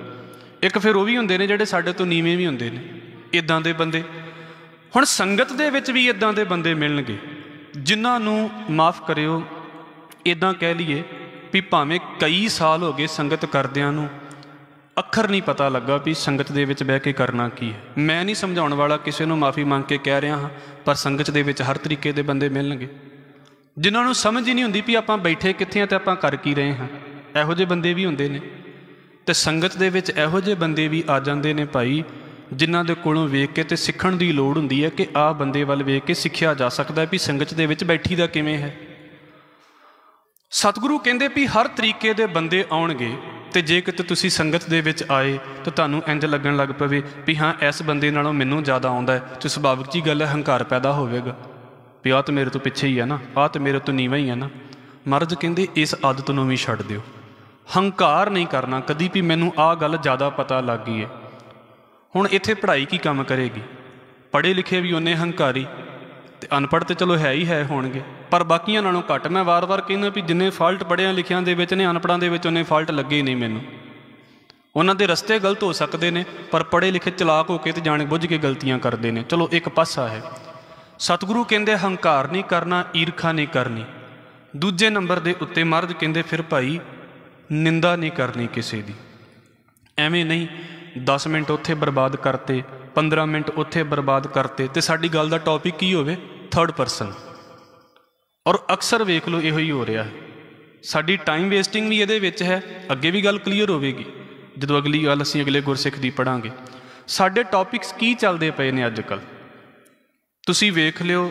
S1: ਇੱਕ ਫਿਰ ਉਹ ਵੀ ਹੁੰਦੇ ਨੇ ਜਿਹੜੇ ਸਾਡੇ ਤੋਂ ਨੀਵੇਂ ਵੀ ਹੁੰਦੇ ਨੇ ਇਦਾਂ ਦੇ ਬੰਦੇ ਹੁਣ ਸੰਗਤ ਦੇ ਵਿੱਚ ਵੀ ਇਦਾਂ ਦੇ ਬੰਦੇ ਮਿਲਣਗੇ ਜਿਨ੍ਹਾਂ ਨੂੰ ਮਾਫ ਕਰਿਓ ਇਦਾਂ ਕਹਿ ਲਈਏ ਵੀ ਭਾਵੇਂ ਕਈ ਸਾਲ ਹੋ ਗਏ ਸੰਗਤ ਕਰਦਿਆਂ ਨੂੰ ਅੱਖਰ ਨਹੀਂ ਪਤਾ ਲੱਗਾ ਵੀ ਸੰਗਤ ਦੇ ਵਿੱਚ ਬਹਿ ਕੇ ਕਰਨਾ ਕੀ ਹੈ ਮੈਂ ਨਹੀਂ ਸਮਝਾਉਣ ਵਾਲਾ ਕਿਸੇ ਨੂੰ ਮਾਫੀ ਮੰਗ ਕੇ ਕਹਿ ਰਿਹਾ ਹਾਂ ਪਰ ਸੰਗਤ ਦੇ ਵਿੱਚ ਹਰ ਤਰੀਕੇ ਦੇ ਬੰਦੇ ਮਿਲਣਗੇ ਜਿਨ੍ਹਾਂ ਨੂੰ ਸਮਝ ਹੀ ਨਹੀਂ ਹੁੰਦੀ ਵੀ ਆਪਾਂ ਬੈਠੇ ਕਿੱਥੇ ਆ ਤੇ ਆਪਾਂ ਕਰ ਕੀ ਰਹੇ ਹਾਂ ਇਹੋ ਜਿਹੇ ਬੰਦੇ ਵੀ ਹੁੰਦੇ ਨੇ ਤੇ ਸੰਗਤ ਦੇ ਵਿੱਚ ਇਹੋ ਜਿਹੇ ਬੰਦੇ ਵੀ ਆ ਜਾਂਦੇ ਨੇ ਭਾਈ ਜਿਨ੍ਹਾਂ ਦੇ ਕੋਲੋਂ ਵੇਖ ਕੇ ਤੇ ਸਿੱਖਣ ਦੀ ਲੋੜ ਹੁੰਦੀ ਹੈ ਕਿ ਆਹ ਬੰਦੇ ਵੱਲ ਵੇਖ ਕੇ ਸਿੱਖਿਆ ਜਾ ਸਕਦਾ ਹੈ ਵੀ ਸੰਗਤ ਦੇ ਵਿੱਚ ਬੈਠੀ ਦਾ ਕਿਵੇਂ ਹੈ ਸਤਿਗੁਰੂ ਕਹਿੰਦੇ ਵੀ ਹਰ ਤਰੀਕੇ ਦੇ ਬੰਦੇ ਆਉਣਗੇ ਤੇ ਜੇ ਕਿਤੇ ਤੁਸੀਂ ਸੰਗਤ ਦੇ ਵਿੱਚ ਆਏ ਤਾਂ ਤੁਹਾਨੂੰ ਇੰਜ ਲੱਗਣ ਲੱਗ ਪਵੇ ਵੀ ਹਾਂ ਇਸ ਬੰਦੇ ਨਾਲੋਂ ਮੈਨੂੰ ਜ਼ਿਆਦਾ ਆਉਂਦਾ ਹੈ ਤੇ ਸੁਭਾਵਿਕ ਜੀ ਗੱਲ ਹੈ ਹੰਕਾਰ ਪੈਦਾ ਹੋਵੇਗਾ ਵੀ ਆਹ ਤਾਂ ਮੇਰੇ ਤੋਂ ਪਿੱਛੇ ਹੀ ਹੈ ਨਾ ਆਹ ਤਾਂ ਮੇਰੇ ਤੋਂ ਨੀਵਾਂ ਹੀ ਹੈ ਨਾ ਮਰਦ ਕਹਿੰਦੇ ਇਸ ਆਦਤ ਨੂੰ ਵੀ ਛੱਡ ਦਿਓ ਹੰਕਾਰ ਨਹੀਂ ਕਰਨਾ ਕਦੀ ਵੀ ਮੈਨੂੰ ਆਹ ਗੱਲ ਜ਼ਿਆਦਾ ਪਤਾ ਲੱਗ ਗਈ ਹੈ ਹੁਣ ਇੱਥੇ ਪੜ੍ਹਾਈ ਕੀ ਕੰਮ ਕਰੇਗੀ ਪੜ੍ਹੇ ਲਿਖੇ ਵੀ ਉਹਨੇ ਹੰਕਾਰੀ ਤੇ ਅਨਪੜ੍ਹ ਤੇ ਚਲੋ ਹੈ ਹੀ ਹੈ ਹੋਣਗੇ ਪਰ ਬਾਕੀਆਂ ਨਾਲੋਂ ਘੱਟ ਮੈਂ ਵਾਰ-ਵਾਰ ਕਹਿੰਦਾ ਵੀ ਜਿੰਨੇ ਫਾਲਟ ਪੜਿਆਂ ਲਿਖਿਆਂ ਦੇ ਵਿੱਚ ਨੇ ਅਨਪੜਾਂ ਦੇ ਵਿੱਚ ਉਹਨੇ ਫਾਲਟ ਲੱਗੇ ਨਹੀਂ ਮੈਨੂੰ ਉਹਨਾਂ ਦੇ ਰਸਤੇ ਗਲਤ ਹੋ ਸਕਦੇ ਨੇ ਪਰ ਪੜੇ ਲਿਖੇ ਚਲਾਕ ਹੋ ਕੇ ਤੇ ਜਾਣ ਬੁੱਝ ਕੇ ਗਲਤੀਆਂ ਕਰਦੇ ਨੇ ਚਲੋ ਇੱਕ ਪਾਸਾ ਹੈ ਸਤਿਗੁਰੂ ਕਹਿੰਦੇ ਹੰਕਾਰ ਨਹੀਂ ਕਰਨਾ ਈਰਖਾ ਨਹੀਂ ਕਰਨੀ ਦੂਜੇ ਨੰਬਰ ਦੇ ਉੱਤੇ ਮਰਦ ਕਹਿੰਦੇ ਫਿਰ ਭਾਈ ਨਿੰਦਾ ਨਹੀਂ ਕਰਨੀ ਕਿਸੇ ਦੀ ਐਵੇਂ ਨਹੀਂ 10 ਮਿੰਟ ਉੱਥੇ ਬਰਬਾਦ ਕਰਤੇ 15 ਮਿੰਟ ਉੱਥੇ ਬਰਬਾਦ ਕਰਤੇ ਤੇ ਸਾਡੀ ਗੱਲ ਦਾ ਟੌਪਿਕ ਕੀ ਹੋਵੇ ਥਰਡ ਪਰਸਨ ਔਰ ਅਕਸਰ ਵੇਖ ਲਓ ਇਹੋ ਹੀ ਹੋ ਰਿਹਾ ਸਾਡੀ ਟਾਈਮ ਵੇਸਟਿੰਗ ਵੀ ਇਹਦੇ ਵਿੱਚ ਹੈ ਅੱਗੇ ਵੀ ਗੱਲ ਕਲੀਅਰ ਹੋਵੇਗੀ ਜਦੋਂ ਅਗਲੀ ਗੱਲ ਅਸੀਂ ਅਗਲੇ ਗੁਰਸਿੱਖ ਦੀ ਪੜਾਂਗੇ ਸਾਡੇ ਟੌਪਿਕਸ ਕੀ ਚੱਲਦੇ ਪਏ ਨੇ ਅੱਜ ਕੱਲ ਤੁਸੀਂ ਵੇਖ ਲਿਓ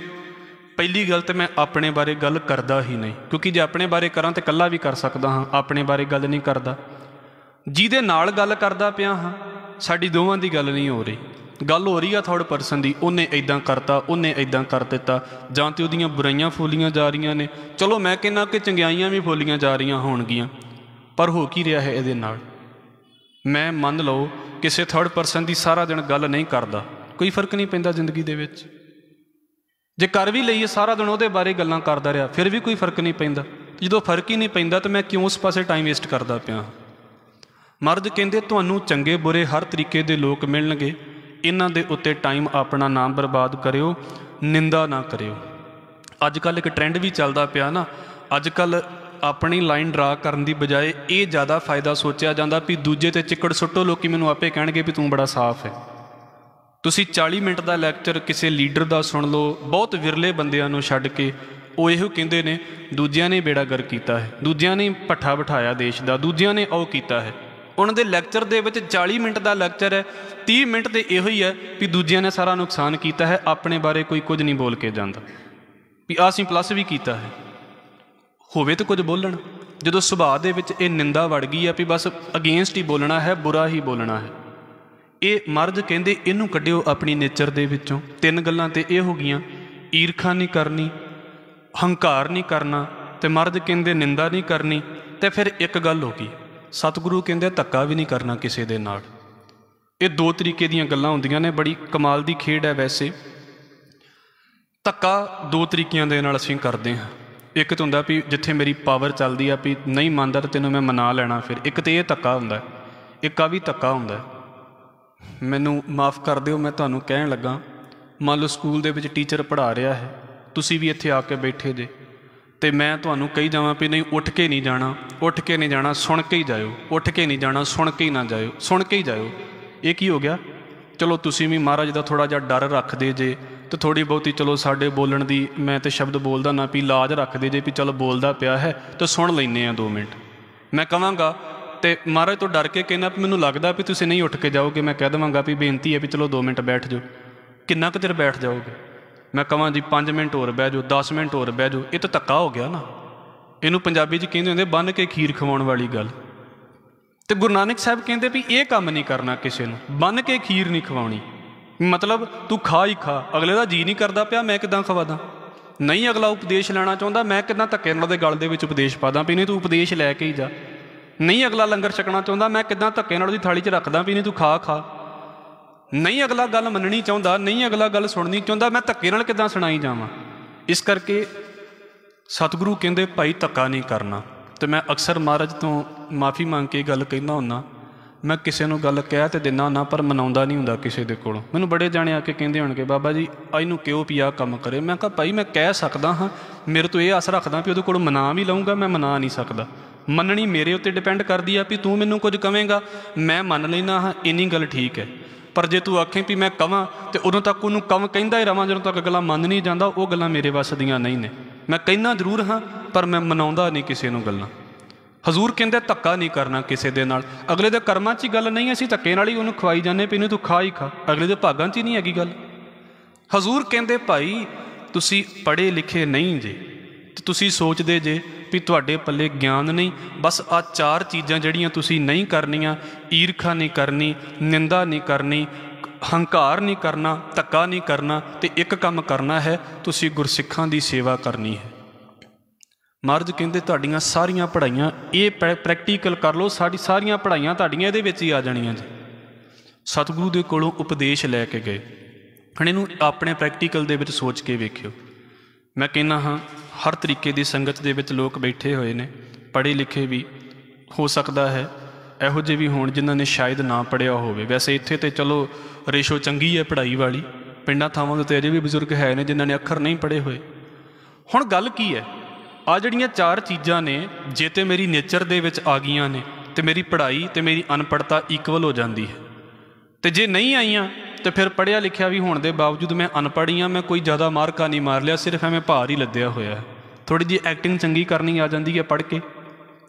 S1: ਪਹਿਲੀ ਗੱਲ ਤੇ ਮੈਂ ਆਪਣੇ ਬਾਰੇ ਗੱਲ ਕਰਦਾ ਹੀ ਨਹੀਂ ਕਿਉਂਕਿ ਜੇ ਆਪਣੇ ਬਾਰੇ ਕਰਾਂ ਤੇ ਕੱਲਾ ਵੀ ਕਰ ਸਕਦਾ ਹਾਂ ਆਪਣੇ ਬਾਰੇ ਗੱਲ ਨਹੀਂ ਕਰਦਾ ਜਿਹਦੇ ਨਾਲ ਗੱਲ ਕਰਦਾ ਪਿਆ ਹਾਂ ਸਾਡੀ ਦੋਵਾਂ ਦੀ ਗੱਲ ਨਹੀਂ ਹੋ ਰਹੀ ਗੱਲ ਹੋ ਰਹੀ ਆ ਥਰਡ ਪਰਸਨ ਦੀ ਉਹਨੇ ਐਦਾਂ ਕਰਤਾ ਉਹਨੇ ਐਦਾਂ ਕਰ ਦਿੱਤਾ ਜਾਂ ਤੇ ਉਹਦੀਆਂ ਬੁਰਾਈਆਂ ਫੋਲੀਆਂ ਜਾ ਰਹੀਆਂ ਨੇ ਚਲੋ ਮੈਂ ਕਹਿੰਨਾ ਕਿ ਚੰਗਿਆਈਆਂ ਵੀ ਫੋਲੀਆਂ ਜਾ ਰਹੀਆਂ ਹੋਣਗੀਆਂ ਪਰ ਹੋ ਕੀ ਰਿਹਾ ਹੈ ਇਹਦੇ ਨਾਲ ਮੈਂ ਮੰਨ ਲਓ ਕਿਸੇ ਥਰਡ ਪਰਸਨ ਦੀ ਸਾਰਾ ਦਿਨ ਗੱਲ ਨਹੀਂ ਕਰਦਾ ਕੋਈ ਫਰਕ ਨਹੀਂ ਪੈਂਦਾ ਜ਼ਿੰਦਗੀ ਦੇ ਵਿੱਚ ਜੇ ਕਰ ਵੀ ਲਈਏ ਸਾਰਾ ਦਿਨ ਉਹਦੇ ਬਾਰੇ ਗੱਲਾਂ ਕਰਦਾ ਰਿਹਾ ਫਿਰ ਵੀ ਕੋਈ ਫਰਕ ਨਹੀਂ ਪੈਂਦਾ ਜਦੋਂ ਫਰਕ ਹੀ ਨਹੀਂ ਪੈਂਦਾ ਤਾਂ ਮੈਂ ਕਿਉਂ ਉਸ ਪਾਸੇ ਟਾਈਮ ਵੇਸਟ ਕਰਦਾ ਪਿਆ ਮਰਦ ਕਹਿੰਦੇ ਤੁਹਾਨੂੰ ਚੰਗੇ ਬੁਰੇ ਹਰ ਤਰੀਕੇ ਦੇ ਲੋਕ ਮਿਲਣਗੇ ਇਹਨਾਂ ਦੇ ਉੱਤੇ ਟਾਈਮ ਆਪਣਾ ਨਾਮ ਬਰਬਾਦ ਕਰਿਓ ਨਿੰਦਾ ਨਾ ਕਰਿਓ ਅੱਜ ਕੱਲ ਇੱਕ ਟ੍ਰੈਂਡ ਵੀ ਚੱਲਦਾ ਪਿਆ ਨਾ ਅੱਜ ਕੱਲ ਆਪਣੀ ਲਾਈਨ ਡਰਾ ਕਰਨ ਦੀ ਬਜਾਏ ਇਹ ਜ਼ਿਆਦਾ ਫਾਇਦਾ ਸੋਚਿਆ ਜਾਂਦਾ ਵੀ ਦੂਜੇ ਤੇ ਚਿੱਕੜ ਸੁੱਟੋ ਲੋਕੀ ਮੈਨੂੰ ਆਪੇ ਕਹਿਣਗੇ ਵੀ ਤੂੰ ਬੜਾ ਸਾਫ਼ ਹੈ ਤੁਸੀਂ 40 ਮਿੰਟ ਦਾ ਲੈਕਚਰ ਕਿਸੇ ਲੀਡਰ ਦਾ ਸੁਣ ਲਓ ਬਹੁਤ ਵਿਰਲੇ ਬੰਦਿਆਂ ਨੂੰ ਛੱਡ ਕੇ ਉਹ ਇਹੋ ਕਹਿੰਦੇ ਨੇ ਦੂਜਿਆਂ ਨੇ ਬੇੜਾ ਗਰ ਕੀਤਾ ਹੈ ਦੂਜਿਆਂ ਨੇ ਪੱਠਾ ਬਿਠਾਇਆ ਦੇਸ਼ ਦਾ ਦੂਜਿਆਂ ਨੇ ਉਹ ਕੀਤਾ ਹੈ ਉਹਨਾਂ ਦੇ ਲੈਕਚਰ ਦੇ ਵਿੱਚ 40 ਮਿੰਟ ਦਾ ਲੈਕਚਰ ਹੈ 30 ਮਿੰਟ ਤੇ ਇਹੋ ਹੀ ਹੈ ਕਿ ਦੂਜਿਆਂ ਨੇ ਸਾਰਾ ਨੁਕਸਾਨ ਕੀਤਾ ਹੈ ਆਪਣੇ ਬਾਰੇ ਕੋਈ ਕੁਝ ਨਹੀਂ ਬੋਲ ਕੇ ਜਾਂਦਾ ਵੀ ਅਸੀਂ ਪਲੱਸ ਵੀ ਕੀਤਾ ਹੈ ਹੋਵੇ ਤਾਂ ਕੁਝ ਬੋਲਣ ਜਦੋਂ ਸੁਭਾਅ ਦੇ ਵਿੱਚ ਇਹ ਨਿੰਦਾ ਵੜ ਗਈ ਆ ਵੀ ਬਸ ਅਗੇਂਸਟ ਹੀ ਬੋਲਣਾ ਹੈ ਬੁਰਾ ਹੀ ਬੋਲਣਾ ਹੈ ਇਹ ਮਰਦ ਕਹਿੰਦੇ ਇਹਨੂੰ ਕੱਢਿਓ ਆਪਣੀ ਨੇਚਰ ਦੇ ਵਿੱਚੋਂ ਤਿੰਨ ਗੱਲਾਂ ਤੇ ਇਹ ਹੋ ਗਈਆਂ ਈਰਖਾ ਨਹੀਂ ਕਰਨੀ ਹੰਕਾਰ ਨਹੀਂ ਕਰਨਾ ਤੇ ਮਰਦ ਕਹਿੰਦੇ ਨਿੰਦਾ ਨਹੀਂ ਕਰਨੀ ਤੇ ਫਿਰ ਇੱਕ ਗੱਲ ਹੋ ਗਈ ਸਤਿਗੁਰੂ ਕਹਿੰਦੇ ਧੱਕਾ ਵੀ ਨਹੀਂ ਕਰਨਾ ਕਿਸੇ ਦੇ ਨਾਲ ਇਹ ਦੋ ਤਰੀਕੇ ਦੀਆਂ ਗੱਲਾਂ ਹੁੰਦੀਆਂ ਨੇ ਬੜੀ ਕਮਾਲ ਦੀ ਖੇਡ ਹੈ ਵੈਸੇ ਧੱਕਾ ਦੋ ਤਰੀਕਿਆਂ ਦੇ ਨਾਲ ਅਸੀਂ ਕਰਦੇ ਹਾਂ ਇੱਕ ਤਾਂ ਹੁੰਦਾ ਵੀ ਜਿੱਥੇ ਮੇਰੀ ਪਾਵਰ ਚੱਲਦੀ ਆ ਵੀ ਨਹੀਂ ਮੰਨਦਾ ਤਾਂ ਤੈਨੂੰ ਮੈਂ ਮਨਾ ਲੈਣਾ ਫਿਰ ਇੱਕ ਤੇ ਇਹ ਧੱਕਾ ਹੁੰਦਾ ਇੱਕ ਆ ਵੀ ਧੱਕਾ ਹੁੰਦਾ ਮੈਨੂੰ ਮਾਫ ਕਰ ਦਿਓ ਮੈਂ ਤੁਹਾਨੂੰ ਕਹਿਣ ਲੱਗਾ ਮੰਨ ਲਓ ਸਕੂਲ ਦੇ ਵਿੱਚ ਟੀਚਰ ਪੜ੍ਹਾ ਰਿਹਾ ਹੈ ਤੁਸੀਂ ਵੀ ਇੱਥੇ ਆ ਕੇ ਬੈਠੇ ਜੇ ਤੇ ਮੈਂ ਤੁਹਾਨੂੰ ਕਹੀ ਜਾਵਾਂ ਵੀ ਨਹੀਂ ਉੱਠ ਕੇ ਨਹੀਂ ਜਾਣਾ ਉੱਠ ਕੇ ਨਹੀਂ ਜਾਣਾ ਸੁਣ ਕੇ ਹੀ ਜਾਇਓ ਉੱਠ ਕੇ ਨਹੀਂ ਜਾਣਾ ਸੁਣ ਕੇ ਹੀ ਨਾ ਜਾਇਓ ਸੁਣ ਕੇ ਹੀ ਜਾਇਓ ਇਹ ਕੀ ਹੋ ਗਿਆ ਚਲੋ ਤੁਸੀਂ ਵੀ ਮਹਾਰਾਜ ਦਾ ਥੋੜਾ ਜਿਹਾ ਡਰ ਰੱਖਦੇ ਜੇ ਤੇ ਥੋੜੀ ਬਹੁਤੀ ਚਲੋ ਸਾਡੇ ਬੋਲਣ ਦੀ ਮੈਂ ਤੇ ਸ਼ਬਦ ਬੋਲਦਾ ਨਾ ਵੀ ਲਾਜ ਰੱਖਦੇ ਜੇ ਵੀ ਚਲ ਬੋਲਦਾ ਪਿਆ ਹੈ ਤੇ ਸੁਣ ਲੈਨੇ ਆ 2 ਮਿੰਟ ਮੈਂ ਕਹਾਂਗਾ ਤੇ ਮਹਾਰਾਜ ਤੋਂ ਡਰ ਕੇ ਕਹਿੰਦਾ ਵੀ ਮੈਨੂੰ ਲੱਗਦਾ ਵੀ ਤੁਸੀਂ ਨਹੀਂ ਉੱਠ ਕੇ ਜਾਓਗੇ ਮੈਂ ਕਹਿ ਦਵਾਂਗਾ ਵੀ ਬੇਨਤੀ ਹੈ ਵੀ ਚਲੋ 2 ਮਿੰਟ ਬੈਠ ਜਾਓ ਕਿੰਨਾ ਕੁ ਦਿਨ ਬੈਠ ਜਾਓਗੇ ਮੈਂ ਕਹਾਂ ਜੀ 5 ਮਿੰਟ ਹੋਰ ਬਹਿ ਜਾਓ 10 ਮਿੰਟ ਹੋਰ ਬਹਿ ਜਾਓ ਇਹ ਤਾਂ ਧੱਕਾ ਹੋ ਗਿਆ ਨਾ ਇਹਨੂੰ ਪੰਜਾਬੀ 'ਚ ਕਹਿੰਦੇ ਹੁੰਦੇ ਬੰਨ ਕੇ ਖੀਰ ਖਵਾਉਣ ਵਾਲੀ ਗੱਲ ਤੇ ਗੁਰੂ ਨਾਨਕ ਸਾਹਿਬ ਕਹਿੰਦੇ ਵੀ ਇਹ ਕੰਮ ਨਹੀਂ ਕਰਨਾ ਕਿਸੇ ਨੂੰ ਬੰਨ ਕੇ ਖੀਰ ਨਹੀਂ ਖਵਾਉਣੀ ਮਤਲਬ ਤੂੰ ਖਾ ਹੀ ਖਾ ਅਗਲੇ ਦਾ ਜੀ ਨਹੀਂ ਕਰਦਾ ਪਿਆ ਮੈਂ ਕਿਦਾਂ ਖਵਾਦਾ ਨਹੀਂ ਅਗਲਾ ਉਪਦੇਸ਼ ਲੈਣਾ ਚਾਹੁੰਦਾ ਮੈਂ ਕਿਦਾਂ ਧੱਕੇ ਨਾਲ ਦੇ ਗਲ ਦੇ ਵਿੱਚ ਉਪਦੇਸ਼ ਪਾਦਾ ਵੀ ਨਹੀਂ ਤੂੰ ਉਪਦੇਸ਼ ਲੈ ਕੇ ਹੀ ਜਾ ਨਹੀਂ ਅਗਲਾ ਲੰਗਰ ਛਕਣਾ ਚਾਹੁੰਦਾ ਮੈਂ ਕਿਦਾਂ ਧੱਕੇ ਨਾਲ ਉਹਦੀ ਥਾਲੀ 'ਚ ਰੱਖਦਾ ਵੀ ਨਹੀਂ ਤੂੰ ਖਾ ਖਾ ਨਹੀਂ ਅਗਲਾ ਗੱਲ ਮੰਨਣੀ ਚਾਹੁੰਦਾ ਨਹੀਂ ਅਗਲਾ ਗੱਲ ਸੁਣਨੀ ਚਾਹੁੰਦਾ ਮੈਂ ਧੱਕੇ ਨਾਲ ਕਿਦਾਂ ਸੁਣਾਈ ਜਾਵਾਂ ਇਸ ਕਰਕੇ ਸਤਿਗੁਰੂ ਕਹਿੰਦੇ ਭਾਈ ਧੱਕਾ ਨਹੀਂ ਕਰਨਾ ਤੇ ਮੈਂ ਅਕਸਰ ਮਹਾਰਾਜ ਤੋਂ ਮਾਫੀ ਮੰਗ ਕੇ ਗੱਲ ਕਹਿੰਦਾ ਹੁੰਨਾ ਮੈਂ ਕਿਸੇ ਨੂੰ ਗੱਲ ਕਹਿ ਤੇ ਦਿੰਨਾ ਨਾ ਪਰ ਮਨਾਉਂਦਾ ਨਹੀਂ ਹੁੰਦਾ ਕਿਸੇ ਦੇ ਕੋਲ ਮੈਨੂੰ ਬੜੇ ਜਾਣੇ ਆ ਕੇ ਕਹਿੰਦੇ ਹੋਣਗੇ ਬਾਬਾ ਜੀ ਇਹਨੂੰ ਕਿਉਂ ਪਿਆ ਕੰਮ ਕਰੇ ਮੈਂ ਕਹਾ ਭਾਈ ਮੈਂ ਕਹਿ ਸਕਦਾ ਹਾਂ ਮੇਰੇ ਤੋਂ ਇਹ ਆਸ ਰੱਖਦਾ ਵੀ ਉਹਦੇ ਕੋਲ ਮਨਾ ਵੀ ਲਾਉਂਗਾ ਮੈਂ ਮਨਾ ਨਹੀਂ ਸਕਦਾ ਮੰਨਣੀ ਮੇਰੇ ਉੱਤੇ ਡਿਪੈਂਡ ਕਰਦੀ ਆ ਵੀ ਤੂੰ ਮੈਨੂੰ ਕੁਝ ਕਵੇਂਗਾ ਮੈਂ ਮੰਨ ਲੈਣਾ ਹਾਂ ਇੰਨੀ ਗੱਲ ਠੀਕ ਹੈ ਪਰ ਜੇ ਤੂੰ ਆਖੇ ਵੀ ਮੈਂ ਕਵਾਂ ਤੇ ਉਦੋਂ ਤੱਕ ਉਹਨੂੰ ਕਵ ਕਹਿੰਦਾ ਹੀ ਰਵਾਂ ਜਦੋਂ ਤੱਕ ਗੱਲਾਂ ਮੰਨ ਨਹੀਂ ਜਾਂਦਾ ਉਹ ਗੱਲਾਂ ਮੇਰੇ ਵੱਸ ਦੀਆਂ ਨਹੀਂ ਨੇ ਮੈਂ ਕਹਿਣਾ ਜ਼ਰੂਰ ਹਾਂ ਪਰ ਮੈਂ ਮਨਾਉਂਦਾ ਨਹੀਂ ਕਿਸੇ ਨੂੰ ਗੱਲਾਂ ਹਜ਼ੂਰ ਕਹਿੰਦੇ ਧੱਕਾ ਨਹੀਂ ਕਰਨਾ ਕਿਸੇ ਦੇ ਨਾਲ ਅਗਲੇ ਦੇ ਕਰਮਾਂ 'ਚ ਹੀ ਗੱਲ ਨਹੀਂ ਅਸੀਂ ਧੱਕੇ ਨਾਲ ਹੀ ਉਹਨੂੰ ਖਵਾਈ ਜਾਂਦੇ ਪਈ ਨੂੰ ਤੂੰ ਖਾ ਹੀ ਖਾ ਅਗਲੇ ਦੇ ਭਾਗਾਂ 'ਚ ਹੀ ਨਹੀਂ ਹੈਗੀ ਗੱਲ ਹਜ਼ੂਰ ਕਹਿੰਦੇ ਭਾਈ ਤੁਸੀਂ ਪੜ੍ਹੇ ਲਿਖੇ ਨਹੀਂ ਜੇ ਤੇ ਤੁਸੀਂ ਸੋਚਦੇ ਜੇ ਵੀ ਤੁਹਾਡੇ ਪੱਲੇ ਗਿਆਨ ਨਹੀਂ ਬਸ ਆ ਚਾਰ ਚੀਜ਼ਾਂ ਜਿਹੜੀਆਂ ਤੁਸੀਂ ਨਹੀਂ ਕਰਨੀਆਂ ਈਰਖਾ ਨਹੀਂ ਕਰਨੀ ਨਿੰਦਾ ਨਹੀਂ ਕਰਨੀ ਹੰਕਾਰ ਨਹੀਂ ਕਰਨਾ ਤੱਕਾ ਨਹੀਂ ਕਰਨਾ ਤੇ ਇੱਕ ਕੰਮ ਕਰਨਾ ਹੈ ਤੁਸੀਂ ਗੁਰਸਿੱਖਾਂ ਦੀ ਸੇਵਾ ਕਰਨੀ ਹੈ ਮਰਦ ਕਹਿੰਦੇ ਤੁਹਾਡੀਆਂ ਸਾਰੀਆਂ ਪੜ੍ਹਾਈਆਂ ਇਹ ਪ੍ਰੈਕਟੀਕਲ ਕਰ ਲਓ ਸਾਡੀ ਸਾਰੀਆਂ ਪੜ੍ਹਾਈਆਂ ਤੁਹਾਡੀਆਂ ਇਹਦੇ ਵਿੱਚ ਹੀ ਆ ਜਾਣੀਆਂ ਜੀ ਸਤਿਗੁਰੂ ਦੇ ਕੋਲੋਂ ਉਪਦੇਸ਼ ਲੈ ਕੇ ਗਏ ਹਣੇ ਨੂੰ ਆਪਣੇ ਪ੍ਰੈਕਟੀਕਲ ਦੇ ਵਿੱਚ ਸੋਚ ਕੇ ਵੇਖਿਓ ਮੈਂ ਕਹਿੰਨਾ ਹਾਂ ਹਰ ਤਰੀਕੇ ਦੀ ਸੰਗਤ ਦੇ ਵਿੱਚ ਲੋਕ ਬੈਠੇ ਹੋਏ ਨੇ ਪੜ੍ਹੇ ਲਿਖੇ ਵੀ ਹੋ ਸਕਦਾ ਹੈ ਇਹੋ ਜਿਹੇ ਵੀ ਹੋਣ ਜਿਨ੍ਹਾਂ ਨੇ ਸ਼ਾਇਦ ਨਾ ਪੜਿਆ ਹੋਵੇ ਵੈਸੇ ਇੱਥੇ ਤੇ ਚਲੋ ਰੇਸ਼ੋ ਚੰਗੀ ਹੈ ਪੜ੍ਹਾਈ ਵਾਲੀ ਪਿੰਡਾਂ ਥਾਵਾਂ ਦੇ ਤੇ ਅਜੇ ਵੀ ਬਜ਼ੁਰਗ ਹੈ ਨੇ ਜਿਨ੍ਹਾਂ ਨੇ ਅੱਖਰ ਨਹੀਂ ਪੜ੍ਹੇ ਹੋਏ ਹੁਣ ਗੱਲ ਕੀ ਹੈ ਆ ਜਿਹੜੀਆਂ ਚਾਰ ਚੀਜ਼ਾਂ ਨੇ ਜੇ ਤੇ ਮੇਰੀ ਨੇਚਰ ਦੇ ਵਿੱਚ ਆ ਗਈਆਂ ਨੇ ਤੇ ਮੇਰੀ ਪੜ੍ਹਾਈ ਤੇ ਮੇਰੀ ਅਨਪੜਤਾ ਇਕੁਅਲ ਹੋ ਜਾਂਦੀ ਹੈ ਤੇ ਜੇ ਨਹੀਂ ਆਈਆਂ ਤੇ ਫਿਰ ਪੜਿਆ ਲਿਖਿਆ ਵੀ ਹੋਣ ਦੇ ਬਾਵਜੂਦ ਮੈਂ ਅਨਪੜੀਆਂ ਆ ਮੈਂ ਕੋਈ ਜ਼ਿਆਦਾ ਮਾਰਕਾ ਨਹੀਂ ਮਾਰ ਲਿਆ ਸਿਰਫ ਐਵੇਂ ਭਾਰ ਹੀ ਲੱਦਿਆ ਹੋਇਆ ਥੋੜੀ ਜੀ ਐਕਟਿੰਗ ਚੰਗੀ ਕਰਨੀ ਆ ਜਾਂਦੀ ਹੈ ਪੜ੍ਹ ਕੇ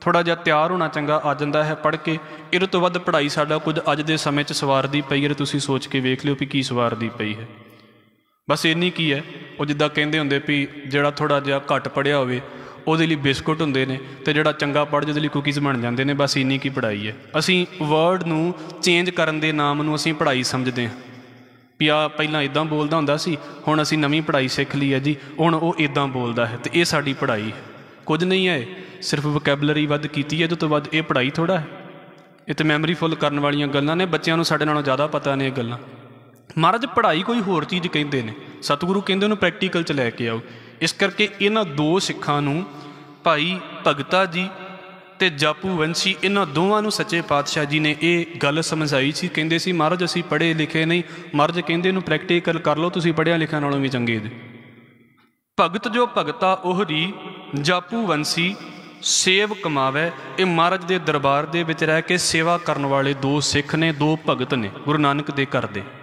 S1: ਥੋੜਾ ਜਿਹਾ ਤਿਆਰ ਹੋਣਾ ਚੰਗਾ ਆ ਜਾਂਦਾ ਹੈ ਪੜ੍ਹ ਕੇ ਇਹਦੇ ਤੋਂ ਵੱਧ ਪੜ੍ਹਾਈ ਸਾਡਾ ਕੁਝ ਅੱਜ ਦੇ ਸਮੇਂ 'ਚ ਸਵਾਰਦੀ ਪਈ ਹੈ ਤੁਸੀਂ ਸੋਚ ਕੇ ਵੇਖ ਲਿਓ ਵੀ ਕੀ ਸਵਾਰਦੀ ਪਈ ਹੈ ਬਸ ਇੰਨੀ ਕੀ ਹੈ ਉਹ ਜਿੱਦਾਂ ਕਹਿੰਦੇ ਹੁੰਦੇ ਵੀ ਜਿਹੜਾ ਥੋੜਾ ਜਿਹਾ ਘੱਟ ਪੜਿਆ ਹੋਵੇ ਉਹਦੇ ਲਈ ਬਿਸਕੁਟ ਹੁੰਦੇ ਨੇ ਤੇ ਜਿਹੜਾ ਚੰਗਾ ਪੜ੍ਹ ਜਿਹਦੇ ਲਈ ਕੁਕੀਜ਼ ਬਣ ਜਾਂਦੇ ਨੇ ਬਸ ਇੰਨੀ ਕੀ ਪੜਾਈ ਹੈ ਅਸੀਂ ਵਰਡ ਨੂੰ ਚੇਂਜ ਕਰਨ ਦੇ ਨਾਮ ਨੂੰ ਅਸੀਂ ਪੜਾਈ ਸਮਝਦੇ ਹਾਂ ਵੀ ਆ ਪਹਿਲਾਂ ਇਦਾਂ ਬੋਲਦਾ ਹੁੰਦਾ ਸੀ ਹੁਣ ਅਸੀਂ ਨਵੀਂ ਪੜ੍ਹਾਈ ਸਿੱਖ ਲਈ ਹੈ ਜੀ ਹੁਣ ਉਹ ਇਦਾਂ ਬੋਲਦਾ ਹੈ ਤੇ ਇਹ ਸਾਡੀ ਪੜ੍ਹਾਈ ਕੁਝ ਨਹੀਂ ਹੈ ਸਿਰਫ ਵੋਕੈਬਲਰੀ ਵੱਧ ਕੀਤੀ ਹੈ ਜੋ ਤੋਂ ਵੱਧ ਇਹ ਪੜ੍ਹਾਈ ਥੋੜਾ ਹੈ ਇਹ ਤੇ ਮੈਮਰੀ ਫੁੱਲ ਕਰਨ ਵਾਲੀਆਂ ਗੱਲਾਂ ਨੇ ਬੱਚਿਆਂ ਨੂੰ ਸਾਡੇ ਨਾਲੋਂ ਜ਼ਿਆਦਾ ਪਤਾ ਨੇ ਇਹ ਗੱਲਾਂ ਮਹਾਰਾਜ ਪੜ੍ਹਾਈ ਕੋਈ ਹੋਰ ਚੀਜ਼ ਕਹਿੰਦੇ ਨੇ ਸਤਿਗੁਰੂ ਕਹਿੰਦੇ ਉਹਨੂੰ ਪ੍ਰੈਕਟੀਕਲ 'ਚ ਲੈ ਕੇ ਆਓ ਇਸ ਕਰਕੇ ਇਹਨਾਂ ਦੋ ਸਿੱਖਾਂ ਨੂੰ ਭਾਈ ਭਗਤਾ ਜੀ ਤੇ ਜਾਪੂ ਵੰਸ਼ੀ ਇਹਨਾਂ ਦੋਵਾਂ ਨੂੰ ਸੱਚੇ ਪਾਤਸ਼ਾਹ ਜੀ ਨੇ ਇਹ ਗੱਲ ਸਮਝਾਈ ਸੀ ਕਹਿੰਦੇ ਸੀ ਮਹਾਰਾਜ ਅਸੀਂ ਪੜ੍ਹੇ ਲਿਖੇ ਨਹੀਂ ਮਹਾਰਾਜ ਕਹਿੰਦੇ ਨੂੰ ਪ੍ਰੈਕਟੀਕਲ ਕਰ ਲਓ ਤੁਸੀਂ ਪੜ੍ਹਿਆ ਲਿਖਿਆ ਨਾਲੋਂ ਵੀ ਚੰਗੇ ਜੀ ਭਗਤ ਜੋ ਭਗਤਾ ਉਹਰੀ ਜਾਪੂ ਵੰਸ਼ੀ ਸੇਵ ਕਮਾਵੇ ਇਹ ਮਹਾਰਾਜ ਦੇ ਦਰਬਾਰ ਦੇ ਵਿੱਚ ਰਹਿ ਕੇ ਸੇਵਾ ਕਰਨ ਵਾਲੇ ਦੋ ਸਿੱਖ ਨੇ ਦੋ ਭਗਤ ਨੇ ਗੁਰੂ ਨਾਨਕ ਦੇ ਘਰ ਦੇ